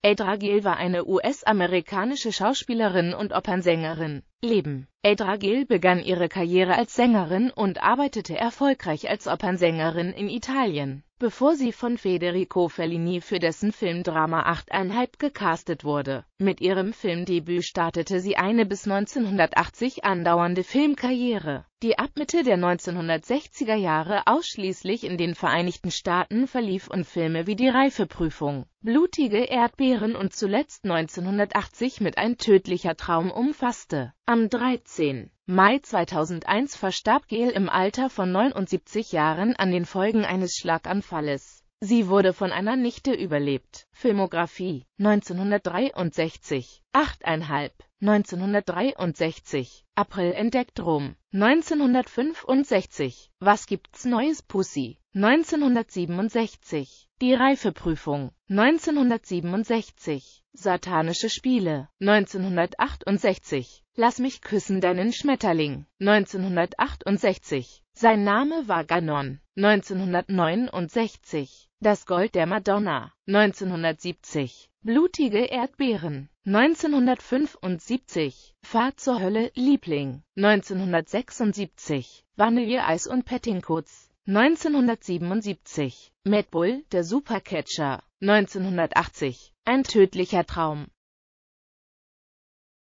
Edra Gill war eine US-amerikanische Schauspielerin und Opernsängerin. Leben. Edra Gill begann ihre Karriere als Sängerin und arbeitete erfolgreich als Opernsängerin in Italien, bevor sie von Federico Fellini für dessen Filmdrama 8,5 gecastet wurde. Mit ihrem Filmdebüt startete sie eine bis 1980 andauernde Filmkarriere, die ab Mitte der 1960er Jahre ausschließlich in den Vereinigten Staaten verlief und Filme wie Die Reifeprüfung, Blutige Erdbeeren und zuletzt 1980 mit Ein tödlicher Traum umfasste. Am 13. Mai 2001 verstarb Gail im Alter von 79 Jahren an den Folgen eines Schlaganfalles. Sie wurde von einer Nichte überlebt. Filmografie 1963 8,5 1963, April entdeckt Rom, 1965, Was gibt's Neues Pussy, 1967, Die Reifeprüfung, 1967, Satanische Spiele, 1968, Lass mich küssen deinen Schmetterling, 1968, sein Name war Ganon, 1969, das Gold der Madonna, 1970, Blutige Erdbeeren, 1975, Fahrt zur Hölle, Liebling, 1976, Vanilleeis und Pettingcoats, 1977, Mad Bull, der Supercatcher, 1980, Ein tödlicher Traum,